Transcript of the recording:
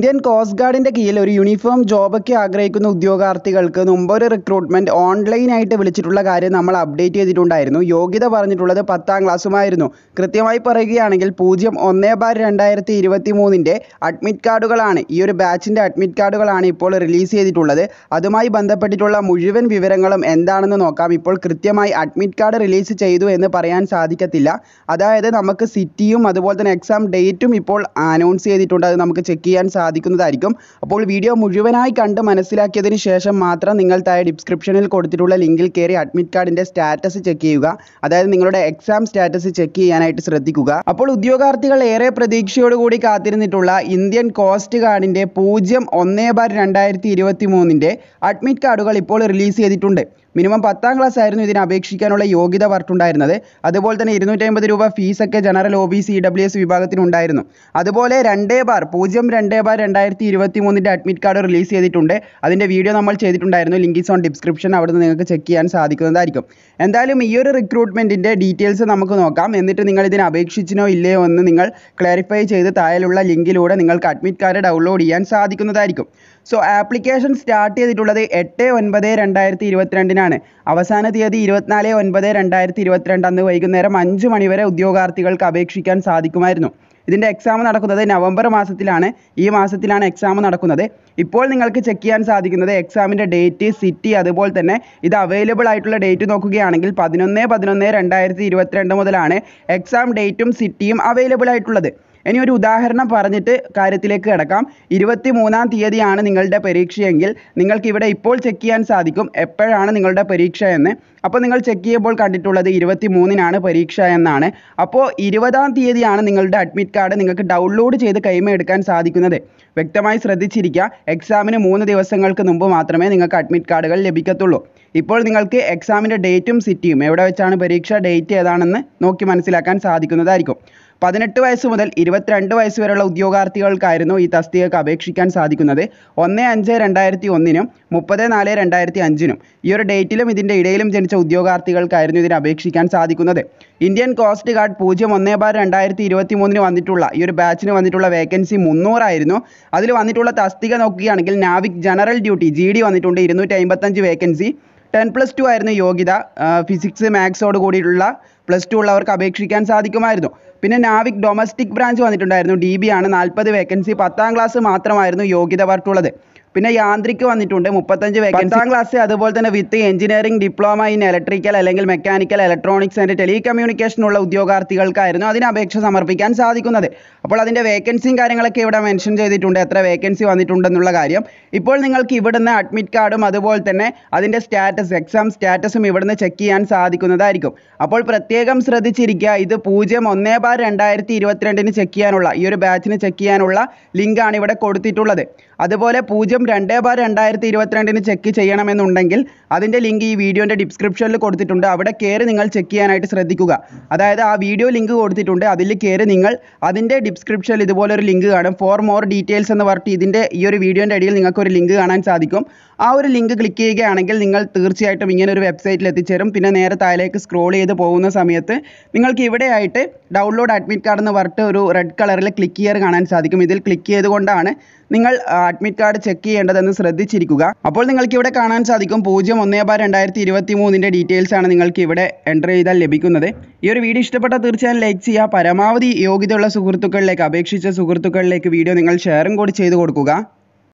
Indian coast ഗാർഡിന്റെ കീഴിൽ ഒരു uniform ജോബൊക്കെ ആഗ്രഹിക്കുന്ന ഉദ്യോഗാർത്ഥികൾക്ക് മുമ്പ് ഒരു റിക്രൂട്ട്മെന്റ് ഓൺലൈനായിട്ട് വിളിച്ചിട്ടുള്ള കാര്യം നമ്മൾ അപ്ഡേറ്റ് ചെയ്തിട്ടുണ്ടായിരുന്നു യോഗ്യത പറഞ്ഞിട്ടുള്ളത് പത്താം ക്ലാസ്സുമായിരുന്നു കൃത്യമായി പറയുകയാണെങ്കിൽ പൂജ്യം ഒന്ന് ബാർ രണ്ടായിരത്തി ഇരുപത്തി മൂന്നിൻ്റെ അഡ്മിറ്റ് കാർഡുകളാണ് ഈ ഒരു ബാച്ചിൻ്റെ അഡ്മിറ്റ് കാർഡുകളാണ് ഇപ്പോൾ റിലീസ് ചെയ്തിട്ടുള്ളത് അതുമായി ബന്ധപ്പെട്ടിട്ടുള്ള മുഴുവൻ വിവരങ്ങളും എന്താണെന്ന് നോക്കാം ഇപ്പോൾ കൃത്യമായി അഡ്മിറ്റ് കാർഡ് റിലീസ് ചെയ്തു എന്ന് പറയാൻ സാധിക്കത്തില്ല അതായത് നമുക്ക് സിറ്റിയും അതുപോലെ തന്നെ എക്സാം ഡേറ്റും ഇപ്പോൾ അനൗൺസ് ചെയ്തിട്ടുണ്ട് അത് നമുക്ക് ചെക്ക് ചെയ്യാൻ സാധിക്കും സാധിക്കുന്നതായിരിക്കും അപ്പോൾ വീഡിയോ മുഴുവനായി കണ്ട് മനസ്സിലാക്കിയതിന് ശേഷം മാത്രം നിങ്ങൾ താഴെ ഡിസ്ക്രിപ്ഷനിൽ കൊടുത്തിട്ടുള്ള ലിങ്കിൽ കയറി അഡ്മിറ്റ് കാർഡിൻ്റെ സ്റ്റാറ്റസ് ചെക്ക് ചെയ്യുക അതായത് നിങ്ങളുടെ എക്സാം സ്റ്റാറ്റസ് ചെക്ക് ചെയ്യാനായിട്ട് ശ്രദ്ധിക്കുക അപ്പോൾ ഉദ്യോഗാർത്ഥികൾ ഏറെ പ്രതീക്ഷയോടുകൂടി കാത്തിരുന്നിട്ടുള്ള ഇന്ത്യൻ കോസ്റ്റ് ഗാർഡിൻ്റെ പൂജ്യം ഒന്ന് ബാർ രണ്ടായിരത്തി ഇരുപത്തി മൂന്നിൻ്റെ അഡ്മിറ്റ് കാർഡുകൾ ഇപ്പോൾ റിലീസ് ചെയ്തിട്ടുണ്ട് മിനിമം പത്താം ക്ലാസ് ആയിരുന്നു ഇതിന് അപേക്ഷിക്കാനുള്ള യോഗ്യത പറഞ്ഞിട്ടുണ്ടായിരുന്നത് അതുപോലെ തന്നെ ഇരുന്നൂറ്റമ്പത് രൂപ ഫീസൊക്കെ general O B C W e S വിഭാഗത്തിനുണ്ടായിരുന്നു അതുപോലെ രണ്ടേ ബാർ പൂജ്യം രണ്ടേ ബാർ രണ്ടായിരത്തി ഇരുപത്തി മൂന്നിൻ്റെ അഡ്മിറ്റ് കാർഡ് റിലീസ് ചെയ്തിട്ടുണ്ട് അതിൻ്റെ വീഡിയോ നമ്മൾ ചെയ്തിട്ടുണ്ടായിരുന്നു ലിങ്ക് ഈസ് ഓൺ ഡിസ്ക്രിപ്ഷൻ അവിടെ നിന്ന് നിങ്ങൾക്ക് ചെക്ക് ചെയ്യാൻ സാധിക്കുന്നതായിരിക്കും എന്തായാലും ഈ ഒരു റിക്രൂട്ട്മെൻറ്റിൻ്റെ ഡീറ്റെയിൽസ് നമുക്ക് നോക്കാം എന്നിട്ട് നിങ്ങൾ ഇതിന് അപേക്ഷിച്ചിനോ ഇല്ലയോ എന്ന് നിങ്ങൾ ക്ലാരിഫൈ ചെയ്ത് താഴെയുള്ള ലിങ്കിലൂടെ നിങ്ങൾക്ക് അഡ്മിറ്റ് കാർഡ് ഡൗൺലോഡ് ചെയ്യാൻ സാധിക്കുന്നതായിരിക്കും സോ ആപ്ലിക്കേഷൻ സ്റ്റാർട്ട് ചെയ്തിട്ടുള്ളത് എട്ട് ഒൻപത് രണ്ടായിരത്തി ഇരുപത്തിരണ്ടിന് പതിനാലിനാണ് അവസാന തീയതി ഇരുപത്തിനാല് ഒൻപത് രണ്ടായിരത്തി ഇരുപത്തിരണ്ട് അന്ന് വൈകുന്നേരം അഞ്ച് മണിവരെ ഉദ്യോഗാർത്ഥികൾക്ക് അപേക്ഷിക്കാൻ സാധിക്കുമായിരുന്നു ഇതിൻ്റെ എക്സാം നടക്കുന്നത് നവംബർ മാസത്തിലാണ് ഈ മാസത്തിലാണ് എക്സാം നടക്കുന്നത് ഇപ്പോൾ നിങ്ങൾക്ക് ചെക്ക് ചെയ്യാൻ സാധിക്കുന്നത് എക്സാമിൻ്റെ ഡേറ്റ് സിറ്റി അതുപോലെ തന്നെ ഇത് അവൈലബിൾ ആയിട്ടുള്ള ഡേറ്റ് നോക്കുകയാണെങ്കിൽ പതിനൊന്ന് പതിനൊന്ന് രണ്ടായിരത്തി ഇരുപത്തിരണ്ട് മുതലാണ് എക്സാം ഡേറ്റും സിറ്റിയും അവൈലബിൾ ആയിട്ടുള്ളത് ഇനി ഒരു ഉദാഹരണം പറഞ്ഞിട്ട് കാര്യത്തിലേക്ക് കിടക്കാം ഇരുപത്തി മൂന്നാം തീയതിയാണ് നിങ്ങളുടെ പരീക്ഷയെങ്കിൽ നിങ്ങൾക്ക് ഇവിടെ ഇപ്പോൾ ചെക്ക് ചെയ്യാൻ സാധിക്കും എപ്പോഴാണ് നിങ്ങളുടെ പരീക്ഷ എന്ന് അപ്പോൾ നിങ്ങൾ ചെക്ക് ചെയ്യുമ്പോൾ കണ്ടിട്ടുള്ളത് ഇരുപത്തി മൂന്നിനാണ് പരീക്ഷ എന്നാണ് അപ്പോൾ ഇരുപതാം തീയതിയാണ് നിങ്ങളുടെ അഡ്മിറ്റ് കാർഡ് നിങ്ങൾക്ക് ഡൗൺലോഡ് ചെയ്ത് കൈമെടുക്കാൻ സാധിക്കുന്നത് വ്യക്തമായി ശ്രദ്ധിച്ചിരിക്കുക എക്സാമിന് മൂന്ന് ദിവസങ്ങൾക്ക് മുമ്പ് മാത്രമേ നിങ്ങൾക്ക് അഡ്മിറ്റ് കാർഡുകൾ ലഭിക്കത്തുള്ളൂ ഇപ്പോൾ നിങ്ങൾക്ക് എക്സാമിൻ്റെ ഡേറ്റും സിറ്റിയും എവിടെ വെച്ചാണ് പരീക്ഷ ഡേറ്റ് ഏതാണെന്ന് നോക്കി മനസ്സിലാക്കാൻ സാധിക്കുന്നതായിരിക്കും പതിനെട്ട് വയസ്സ് മുതൽ ഇരുപത്തിരണ്ട് വയസ്സ് വരെയുള്ള ഉദ്യോഗാർത്ഥികൾക്കായിരുന്നു ഈ തസ്തികക്ക് അപേക്ഷിക്കാൻ സാധിക്കുന്നത് ഒന്ന് അഞ്ച് രണ്ടായിരത്തി ഒന്നിനും മുപ്പത് നാല് രണ്ടായിരത്തി അഞ്ചിനും ഈ ഒരു ഡേറ്റിലും ഇതിൻ്റെ ഇടയിലും ജനിച്ച ലഭിച്ച ഉദ്യോഗാർത്ഥികൾക്കായിരുന്നു ഇതിന് അപേക്ഷിക്കാൻ സാധിക്കുന്നത് ഇന്ത്യൻ കോസ്റ്റ് ഗാർഡ് പൂജ്യം ഒന്നേ ബാർ രണ്ടായിരത്തി ഇരുപത്തി മൂന്നിന് വന്നിട്ടുള്ള ഈ ഒരു ബാച്ചിന് വന്നിട്ടുള്ള വേക്കൻസി മുന്നൂറായിരുന്നു അതിൽ വന്നിട്ടുള്ള തസ്തിക നോക്കുകയാണെങ്കിൽ നാവിക് ജനറൽ ഡ്യൂട്ടി ജി ഡി വന്നിട്ടുണ്ട് ഇരുന്നൂറ്റി അമ്പത്തഞ്ച് വേക്കൻസി ടെൻ പ്ലസ് ടു ആയിരുന്നു യോഗ്യത ഫിസിക്സ് മാത്സോട് കൂടിയിട്ടുള്ള പ്ലസ് ടു ഉള്ളവർക്ക് അപേക്ഷിക്കാൻ സാധിക്കുമായിരുന്നു പിന്നെ നാവിക് ഡൊമസ്റ്റിക് ബ്രാഞ്ച് വന്നിട്ടുണ്ടായിരുന്നു ഡി ബി ആണ് നാൽപ്പത് വേക്കൻസി പത്താം ക്ലാസ് മാത്രമായിരുന്നു യോഗ്യത പറഞ്ഞിട്ടുള്ളത് പിന്നെ യാന്ത്രിക്ക് വന്നിട്ടുണ്ട് മുപ്പത്തഞ്ച് വേക്കൻസി പത്താം ക്ലാസ് അതുപോലെ തന്നെ with engineering diploma in electrical അല്ലെങ്കിൽ മെക്കാനിക്കൽ ഇലക്ട്രോണിക്സ് ആൻഡ് ടെലികമ്മ്യൂണിക്കേഷൻ ഉള്ള ഉദ്യോഗാർത്ഥികൾക്കായിരുന്നു അതിന് അപേക്ഷ സമർപ്പിക്കാൻ സാധിക്കുന്നത് അപ്പോൾ അതിൻ്റെ വേക്കൻസിയും കാര്യങ്ങളൊക്കെ ഇവിടെ മെൻഷൻ ചെയ്തിട്ടുണ്ട് എത്ര വേക്കൻസി വന്നിട്ടുണ്ടെന്നുള്ള കാര്യം ഇപ്പോൾ നിങ്ങൾക്ക് ഇവിടുന്ന് അഡ്മിറ്റ് കാർഡും അതുപോലെ തന്നെ അതിൻ്റെ സ്റ്റാറ്റസ് എക്സാം സ്റ്റാറ്റസും ഇവിടുന്ന് ചെക്ക് ചെയ്യാൻ സാധിക്കുന്നതായിരിക്കും അപ്പോൾ പ്രത്യേകം ശ്രദ്ധിച്ചിരിക്കുക ഇത് പൂജ്യം ഒന്നേ ബാർ രണ്ടായിരത്തി ഇരുപത്തിരണ്ടിന് ചെക്ക് ചെയ്യാനുള്ള ഈ ഒരു ബാച്ചിന് ചെക്ക് ചെയ്യാനുള്ള ലിങ്കാണ് ഇവിടെ കൊടുത്തിട്ടുള്ളത് അതുപോലെ പൂജ്യം ആർക്കെങ്കിലും രണ്ട് ബാർ രണ്ടായിരത്തി ഇരുപത്തിരണ്ടിന് ചെക്ക് ചെയ്യണമെന്നുണ്ടെങ്കിൽ അതിൻ്റെ ലിങ്ക് ഈ വീഡിയോൻ്റെ ഡിസ്ക്രിപ്ഷനിൽ കൊടുത്തിട്ടുണ്ട് അവിടെ കയറി നിങ്ങൾ ചെക്ക് ചെയ്യാനായിട്ട് ശ്രദ്ധിക്കുക അതായത് ആ വീഡിയോ ലിങ്ക് കൊടുത്തിട്ടുണ്ട് അതിൽ കയറി നിങ്ങൾ അതിൻ്റെ ഡിസ്ക്രിപ്ഷനിൽ ഇതുപോലൊരു ലിങ്ക് കാണും ഫോർ മോർ ഡീറ്റെയിൽസ് എന്ന് പറഞ്ഞിട്ട് ഇതിൻ്റെ ഈ ഒരു വീഡിയോൻ്റെ അടിയിൽ നിങ്ങൾക്കൊരു ലിങ്ക് കാണാൻ സാധിക്കും ആ ഒരു ലിങ്ക് ക്ലിക്ക് ചെയ്യുകയാണെങ്കിൽ നിങ്ങൾ തീർച്ചയായിട്ടും ഇങ്ങനെ ഒരു വെബ്സൈറ്റിൽ എത്തിച്ചേരും പിന്നെ നേരെ താഴേക്ക് സ്ക്രോൾ ചെയ്ത് പോകുന്ന സമയത്ത് നിങ്ങൾക്ക് ഇവിടെയായിട്ട് ഡൗൺലോഡ് അഡ്മിറ്റ് കാർഡ് എന്ന് പറഞ്ഞിട്ട് ഒരു റെഡ് കളറിൽ ക്ലിക്ക് ചെയ്യാറ് കാണാൻ സാധിക്കും ഇതിൽ ക്ലിക്ക് ചെയ്തുകൊണ്ടാണ് നിങ്ങൾ അഡ്മിറ്റ് കാർഡ് ചെക്ക് ചെയ്യേണ്ടതെന്ന് ശ്രദ്ധിച്ചിരിക്കുക അപ്പോൾ നിങ്ങൾക്ക് ഇവിടെ കാണാൻ സാധിക്കും പൂജ്യം ഒന്നേ ബാർ രണ്ടായിരത്തി ഇരുപത്തി മൂന്നിൻ്റെ ഡീറ്റെയിൽസ് ആണ് നിങ്ങൾക്ക് ഇവിടെ എൻ്റർ ചെയ്താൽ ലഭിക്കുന്നത് ഈ ഒരു വീഡിയോ ഇഷ്ടപ്പെട്ടാൽ തീർച്ചയായും ലൈക്ക് ചെയ്യുക പരമാവധി യോഗ്യതയുള്ള സുഹൃത്തുക്കളിലേക്ക് അപേക്ഷിച്ച സുഹൃത്തുക്കളിലേക്ക് വീഡിയോ നിങ്ങൾ ഷെയറും കൂടി ചെയ്തു കൊടുക്കുക